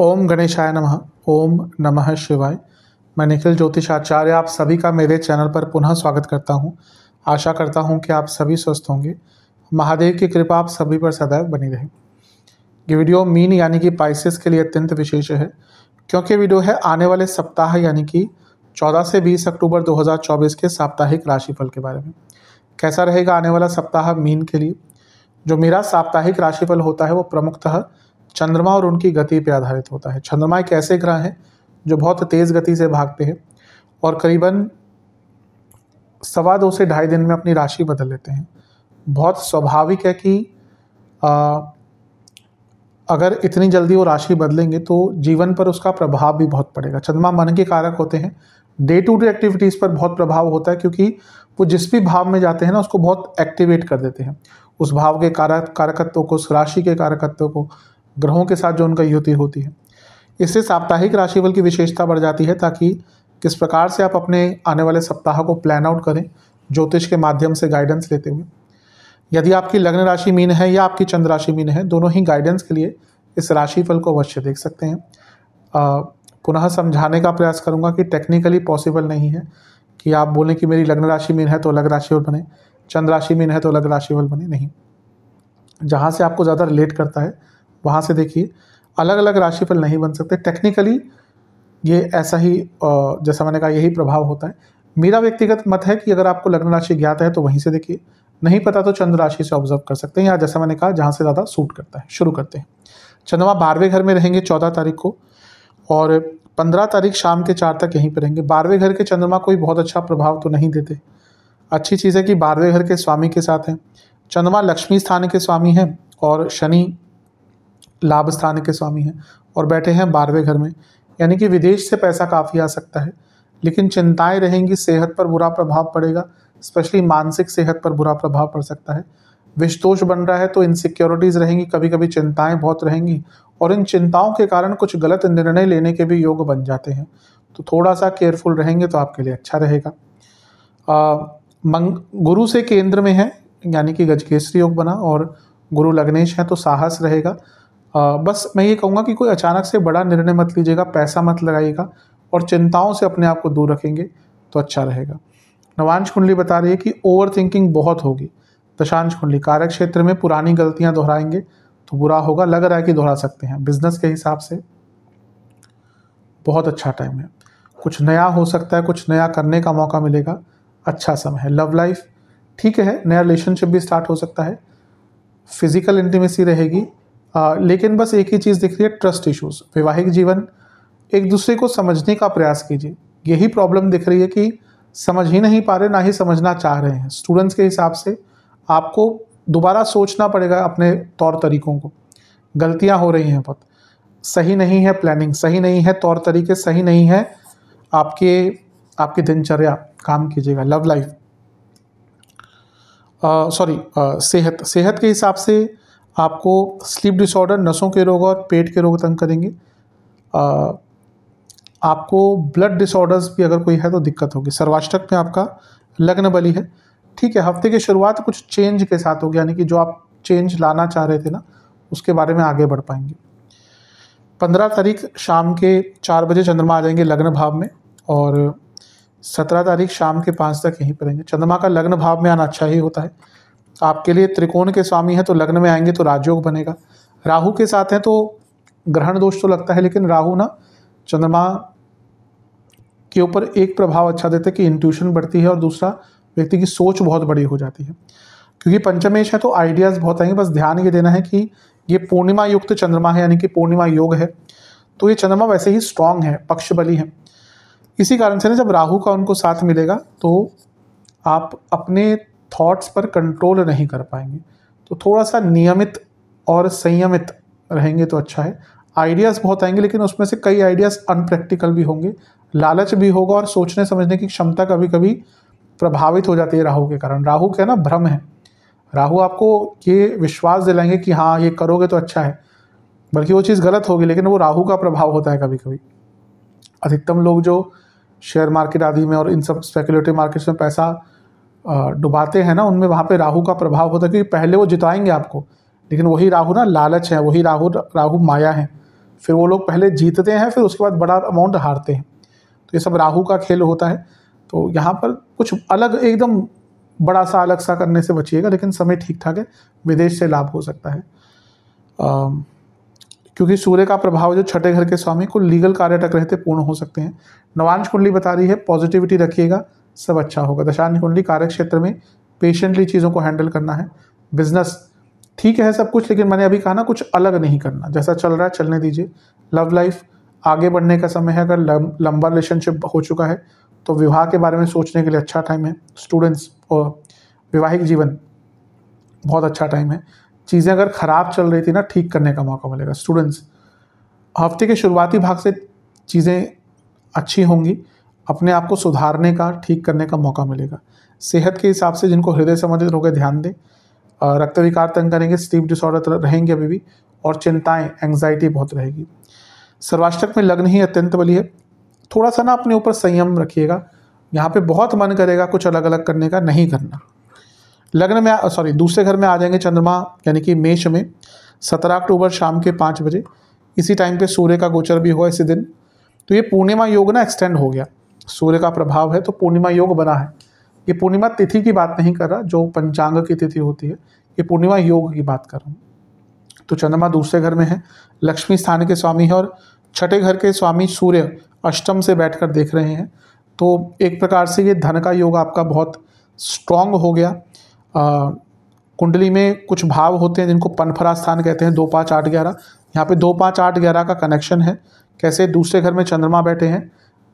ओम गणेशाय नमः ओम नमः शिवाय मैं निखिल ज्योतिष आचार्य आप सभी का मेरे चैनल पर पुनः स्वागत करता हूं आशा करता हूं कि आप सभी स्वस्थ होंगे महादेव की कृपा आप सभी पर सदैव बनी रहे ये वीडियो मीन यानी कि पाइसिस के लिए अत्यंत विशेष है क्योंकि वीडियो है आने वाले सप्ताह यानी कि 14 से 20 अक्टूबर 2024 के साप्ताहिक राशिफल के बारे में कैसा रहेगा आने वाला सप्ताह मीन के लिए जो मेरा साप्ताहिक राशिफल होता है वो प्रमुखतः चंद्रमा और उनकी गति पर आधारित होता है चंद्रमा एक ऐसे ग्रह हैं जो बहुत तेज़ गति से भागते हैं और करीबन सवा दो से ढाई दिन में अपनी राशि बदल लेते हैं बहुत स्वाभाविक है कि आ, अगर इतनी जल्दी वो राशि बदलेंगे तो जीवन पर उसका प्रभाव भी बहुत पड़ेगा चंद्रमा मन के कारक होते हैं डे टू डे एक्टिविटीज़ पर बहुत प्रभाव होता है क्योंकि वो जिस भी भाव में जाते हैं ना उसको बहुत एक्टिवेट कर देते हैं उस भाव के कारक कारकत्व को उस राशि के कारकत्व को ग्रहों के साथ जो उनका युति होती है इससे साप्ताहिक राशिफल की विशेषता बढ़ जाती है ताकि किस प्रकार से आप अपने आने वाले सप्ताह को प्लान आउट करें ज्योतिष के माध्यम से गाइडेंस लेते हुए यदि आपकी लग्न राशि मीन है या आपकी चंद्र राशि मीन है दोनों ही गाइडेंस के लिए इस राशिफल को अवश्य देख सकते हैं पुनः समझाने का प्रयास करूँगा कि टेक्निकली पॉसिबल नहीं है कि आप बोलें कि मेरी लग्न राशि मीन है तो अलग राशि और बने चंद्र राशि में है तो अलग राशिफल बने नहीं जहाँ से आपको ज़्यादा रिलेट करता है वहाँ से देखिए अलग अलग राशिफल नहीं बन सकते टेक्निकली ये ऐसा ही जैसा मैंने कहा यही प्रभाव होता है मेरा व्यक्तिगत मत है कि अगर आपको लग्न राशि ज्ञात है तो वहीं से देखिए नहीं पता तो चंद्र राशि से ऑब्जर्व कर सकते हैं या जैसा मैंने कहा जहाँ से ज़्यादा सूट करता है शुरू करते हैं चंद्रमा बारहवें घर में रहेंगे चौदह तारीख को और पंद्रह तारीख शाम के चार तक यहीं पर रहेंगे बारहवें घर के चंद्रमा कोई बहुत अच्छा प्रभाव तो नहीं देते अच्छी चीज़ है कि बारहवें घर के स्वामी के साथ हैं चंद्रमा लक्ष्मी स्थान के स्वामी हैं और शनि लाभ स्थान के स्वामी हैं और बैठे हैं बारहवें घर में यानी कि विदेश से पैसा काफ़ी आ सकता है लेकिन चिंताएं रहेंगी सेहत पर बुरा प्रभाव पड़ेगा स्पेशली मानसिक सेहत पर बुरा प्रभाव पड़ सकता है विषदोष बन रहा है तो इनसिक्योरिटीज़ रहेंगी कभी कभी चिंताएं बहुत रहेंगी और इन चिंताओं के कारण कुछ गलत निर्णय लेने के भी योग बन जाते हैं तो थोड़ा सा केयरफुल रहेंगे तो आपके लिए अच्छा रहेगा मंग गुरु से केंद्र में है यानी कि गजकेसरी योग बना और गुरु लग्नेश हैं तो साहस रहेगा बस मैं ये कहूँगा कि कोई अचानक से बड़ा निर्णय मत लीजिएगा पैसा मत लगाइएगा और चिंताओं से अपने आप को दूर रखेंगे तो अच्छा रहेगा नवांश कुंडली बता रही है कि ओवर थिंकिंग बहुत होगी दशांश कुंडली कार्यक्षेत्र क्षेत्र में पुरानी गलतियां दोहराएंगे तो बुरा होगा लग रहा है कि दोहरा सकते हैं बिजनेस के हिसाब से बहुत अच्छा टाइम है कुछ नया हो सकता है कुछ नया करने का मौका मिलेगा अच्छा समय है लव लाइफ ठीक है नया रिलेशनशिप भी स्टार्ट हो सकता है फिजिकल इंटीमेसी रहेगी आ, लेकिन बस एक ही चीज़ दिख रही है ट्रस्ट इश्यूज वैवाहिक जीवन एक दूसरे को समझने का प्रयास कीजिए यही प्रॉब्लम दिख रही है कि समझ ही नहीं पा रहे ना ही समझना चाह रहे हैं स्टूडेंट्स के हिसाब से आपको दोबारा सोचना पड़ेगा अपने तौर तरीकों को गलतियां हो रही हैं बहुत सही नहीं है प्लानिंग सही नहीं है तौर तरीके सही नहीं है आपके आपकी दिनचर्या काम कीजिएगा लव लाइफ सॉरी सेहत सेहत के हिसाब से आपको स्लीप डिसऑर्डर नसों के रोग और पेट के रोग तंग करेंगे uh, आपको ब्लड डिसऑर्डर्स भी अगर कोई है तो दिक्कत होगी सर्वाष्टक में आपका लग्न बली है ठीक है हफ्ते की शुरुआत कुछ चेंज के साथ होगी यानी कि जो आप चेंज लाना चाह रहे थे ना उसके बारे में आगे बढ़ पाएंगे पंद्रह तारीख शाम के चार बजे चंद्रमा आ जाएंगे लग्न भाव में और सत्रह तारीख शाम के पाँच तक यहीं पर रहेंगे चंद्रमा का लग्न भाव में आना अच्छा ही होता है आपके लिए त्रिकोण के स्वामी हैं तो लग्न में आएंगे तो राजयोग बनेगा राहु के साथ हैं तो ग्रहण दोष तो लगता है लेकिन राहु ना चंद्रमा के ऊपर एक प्रभाव अच्छा देते हैं कि इंट्यूशन बढ़ती है और दूसरा व्यक्ति की सोच बहुत बड़ी हो जाती है क्योंकि पंचमेश है तो आइडियाज़ बहुत आएंगे बस ध्यान ये देना है कि ये पूर्णिमा युक्त चंद्रमा है यानी कि पूर्णिमा योग है तो ये चंद्रमा वैसे ही स्ट्रांग है पक्ष बली है इसी कारण से ना जब राहु का उनको साथ मिलेगा तो आप अपने थॉट्स पर कंट्रोल नहीं कर पाएंगे तो थोड़ा सा नियमित और संयमित रहेंगे तो अच्छा है आइडियाज़ बहुत आएंगे लेकिन उसमें से कई आइडियाज़ अनप्रैक्टिकल भी होंगे लालच भी होगा और सोचने समझने की क्षमता कभी कभी प्रभावित हो जाती है राहु के कारण राहु क्या ना भ्रम है राहु आपको ये विश्वास दिलाएंगे कि हाँ ये करोगे तो अच्छा है बल्कि वो चीज़ गलत होगी लेकिन वो राहु का प्रभाव होता है कभी कभी अधिकतम लोग जो शेयर मार्केट आदि में और इन सब स्पेकुलेटिव मार्केट्स में पैसा डुबाते हैं ना उनमें वहाँ पे राहु का प्रभाव होता है क्योंकि पहले वो जिताएंगे आपको लेकिन वही राहु ना लालच है वही राहु राहु माया है फिर वो लोग पहले जीतते हैं फिर उसके बाद बड़ा अमाउंट हारते हैं तो ये सब राहु का खेल होता है तो यहाँ पर कुछ अलग एकदम बड़ा सा अलग सा करने से बचिएगा लेकिन समय ठीक ठाक है विदेश से लाभ हो सकता है क्योंकि सूर्य का प्रभाव जो छठे घर के स्वामी को लीगल कार्य तक रहते पूर्ण हो सकते हैं नवांश कुंडली बता रही है पॉजिटिविटी रखिएगा सब अच्छा होगा दशांश कुंडली कार्य क्षेत्र में पेशेंटली चीज़ों को हैंडल करना है बिजनेस ठीक है सब कुछ लेकिन मैंने अभी कहा ना कुछ अलग नहीं करना जैसा चल रहा है चलने दीजिए लव लाइफ आगे बढ़ने का समय है अगर लंबा रिलेशनशिप हो चुका है तो विवाह के बारे में सोचने के लिए अच्छा टाइम है स्टूडेंट्स और वैवाहिक जीवन बहुत अच्छा टाइम है चीज़ें अगर ख़राब चल रही थी ना ठीक करने का मौका मिलेगा स्टूडेंट्स हफ्ते के शुरुआती भाग से चीज़ें अच्छी होंगी अपने आप को सुधारने का ठीक करने का मौका मिलेगा सेहत के हिसाब से जिनको हृदय संबंधित रोगे ध्यान दें रक्त विकार तंग करेंगे स्लीप डिसऑर्डर रहेंगे अभी भी और चिंताएं एंग्जाइटी बहुत रहेगी सर्वाष्टक में लग्न ही अत्यंत बली है थोड़ा सा ना अपने ऊपर संयम रखिएगा यहाँ पे बहुत मन करेगा कुछ अलग अलग करने का नहीं करना लग्न में सॉरी दूसरे घर में आ जाएंगे चंद्रमा यानी कि मेष में सत्रह अक्टूबर शाम के पाँच बजे इसी टाइम पे सूर्य का गोचर भी हुआ इसी दिन तो ये पूर्णिमा योग ना एक्सटेंड हो गया सूर्य का प्रभाव है तो पूर्णिमा योग बना है ये पूर्णिमा तिथि की बात नहीं कर रहा जो पंचांग की तिथि होती है ये पूर्णिमा योग की बात कर रहा हूँ तो चंद्रमा दूसरे घर में है लक्ष्मी स्थान के स्वामी है और छठे घर के स्वामी सूर्य अष्टम से बैठ देख रहे हैं तो एक प्रकार से ये धन का योग आपका बहुत स्ट्रांग हो गया कुंडली में कुछ भाव होते हैं जिनको पनफरा स्थान कहते हैं दो पाँच आठ ग्यारह यहाँ पे दो पाँच आठ ग्यारह का कनेक्शन है कैसे दूसरे घर में चंद्रमा बैठे हैं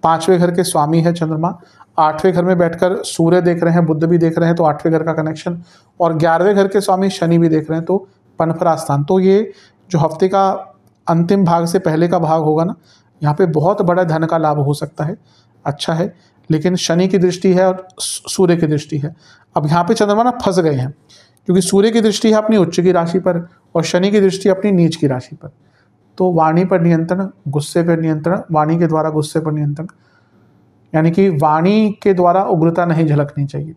पाँचवें घर के स्वामी है चंद्रमा आठवें घर में बैठकर सूर्य देख रहे हैं बुद्ध भी देख रहे हैं तो आठवें घर का कनेक्शन और ग्यारहवें घर के स्वामी शनि भी देख रहे हैं तो पनफरा स्थान तो ये जो हफ्ते का अंतिम भाग से पहले का भाग होगा ना यहाँ पर बहुत बड़ा धन का लाभ हो सकता है अच्छा है लेकिन शनि की दृष्टि है और सूर्य की दृष्टि है अब यहाँ पे चंद्रमा ना फंस गए हैं क्योंकि सूर्य की दृष्टि है अपनी उच्च की राशि पर और शनि की दृष्टि अपनी नीच की राशि पर तो वाणी पर नियंत्रण गुस्से पर नियंत्रण वाणी के द्वारा गुस्से पर नियंत्रण यानी कि वाणी के द्वारा उग्रता नहीं झलकनी चाहिए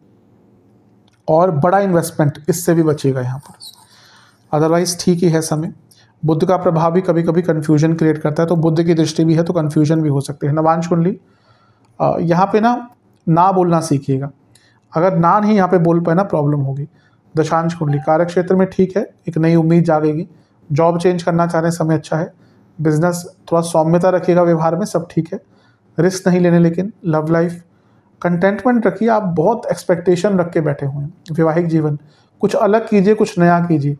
और बड़ा इन्वेस्टमेंट इससे भी बचेगा यहाँ पर अदरवाइज ठीक ही है समय बुद्ध का प्रभाव भी कभी कभी कन्फ्यूजन क्रिएट करता है तो बुद्ध की दृष्टि भी है तो कन्फ्यूजन भी हो सकती है नवांश कुंडली यहाँ पे ना ना बोलना सीखिएगा अगर ना नहीं यहाँ पे बोल पाए ना प्रॉब्लम होगी दशांश कुंडली कार्य क्षेत्र में ठीक है एक नई उम्मीद जागेगी जॉब चेंज करना चाह रहे हैं समय अच्छा है बिजनेस थोड़ा सौम्यता रखिएगा व्यवहार में सब ठीक है रिस्क नहीं लेने लेकिन लव लाइफ कंटेंटमेंट रखिए आप बहुत एक्सपेक्टेशन रख के बैठे हुए हैं वैवाहिक जीवन कुछ अलग कीजिए कुछ नया कीजिए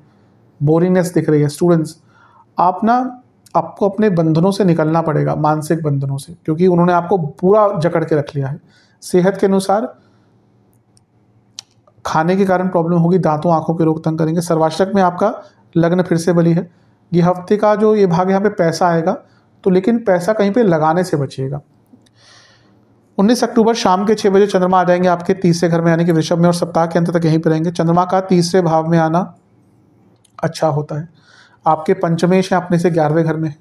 बोरिंगनेस दिख रही है स्टूडेंट्स आप ना आपको अपने बंधनों से निकलना पड़ेगा मानसिक बंधनों से क्योंकि उन्होंने आपको पूरा जकड़ के रख लिया है सेहत के अनुसार खाने के कारण प्रॉब्लम होगी दांतों आंखों के रोग तंग करेंगे सर्वाशक में आपका लग्न फिर से बली है ये हफ्ते का जो ये भाग यहाँ पे पैसा आएगा तो लेकिन पैसा कहीं पे लगाने से बचिएगा 19 अक्टूबर शाम के छः बजे चंद्रमा आ जाएंगे आपके तीसरे घर में यानी कि वृषभ में और सप्ताह के अंत तक यहीं पर रहेंगे चंद्रमा का तीसरे भाव में आना अच्छा होता है आपके पंचमेश हैं अपने से ग्यारहवें घर में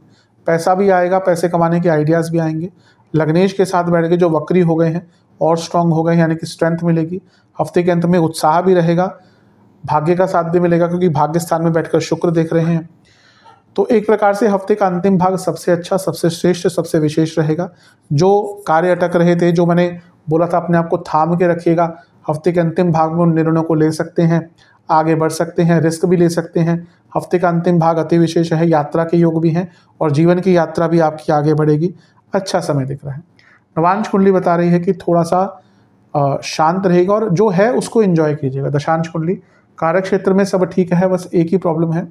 पैसा भी आएगा पैसे कमाने के आइडियाज़ भी आएंगे लग्नेश के साथ बैठ के जो वक्री हो गए हैं और स्ट्रांग हो गए यानी कि स्ट्रेंथ मिलेगी हफ्ते के अंत में उत्साह भी रहेगा भाग्य का साथ भी मिलेगा क्योंकि भाग्य स्थान में बैठकर शुक्र देख रहे हैं तो एक प्रकार से हफ्ते का अंतिम भाग सबसे अच्छा सबसे श्रेष्ठ सबसे विशेष रहेगा जो कार्य अटक रहे थे जो मैंने बोला था अपने आप को थाम के रखिएगा हफ्ते के अंतिम भाग में उन निर्णयों को ले सकते हैं आगे बढ़ सकते हैं रिस्क भी ले सकते हैं हफ्ते का अंतिम भाग अति विशेष है यात्रा के योग भी हैं और जीवन की यात्रा भी आपकी आगे बढ़ेगी अच्छा समय दिख रहा है नवांश कुंडली बता रही है कि थोड़ा सा शांत रहेगा और जो है उसको एंजॉय कीजिएगा दशांश कुंडली कार्य क्षेत्र में सब ठीक है बस एक ही प्रॉब्लम है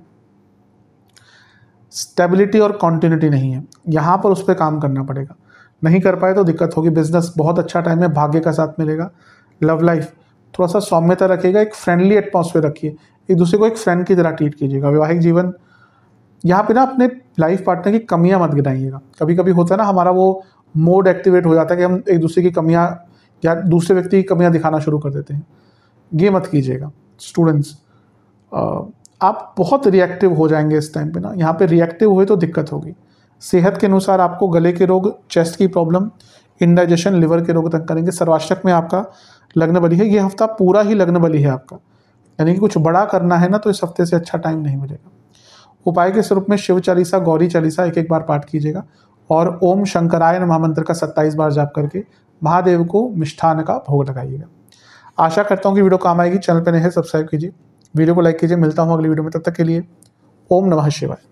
स्टेबिलिटी और कॉन्टिन्यूटी नहीं है यहाँ पर उस पर काम करना पड़ेगा नहीं कर पाए तो दिक्कत होगी बिजनेस बहुत अच्छा टाइम है भाग्य का साथ मिलेगा लव लाइफ थोड़ा सा सौम्यता रखिएगा एक फ्रेंडली एटमोसफेयर रखिए एक दूसरे को एक फ्रेंड की तरह ट्रीट कीजिएगा वैवाहिक जीवन यहाँ पे ना अपने लाइफ पार्टनर की कमियाँ मत गिनाइएगा कभी कभी होता है ना हमारा वो मोड एक्टिवेट हो जाता है कि हम एक दूसरे की कमियाँ या दूसरे व्यक्ति की कमियाँ दिखाना शुरू कर देते हैं ये मत कीजिएगा स्टूडेंट्स आप बहुत रिएक्टिव हो जाएंगे इस टाइम पे ना यहाँ पे रिएक्टिव हुए तो दिक्कत होगी सेहत के अनुसार आपको गले के रोग चेस्ट की प्रॉब्लम इंडाइजेशन लिवर के रोग तक करेंगे सर्वाष्टक में आपका लग्न बलि है ये हफ्ता पूरा ही लग्न बलि है आपका यानी कि कुछ बड़ा करना है ना तो इस हफ्ते से अच्छा टाइम नहीं मिलेगा उपाय के स्वरूप में शिव चालीसा गौरी चालीसा एक एक बार पाठ कीजिएगा और ओम शंकराय महामंत्र का सत्ताईस बार जाप करके महादेव को मिष्ठान का भोग लगाइएगा आशा करता हूँ कि वीडियो काम आएगी चैनल पर नहीं है सब्सक्राइब कीजिए वीडियो को लाइक कीजिए मिलता हूँ अगली वीडियो में तब तक के लिए ओम नमः शिवाय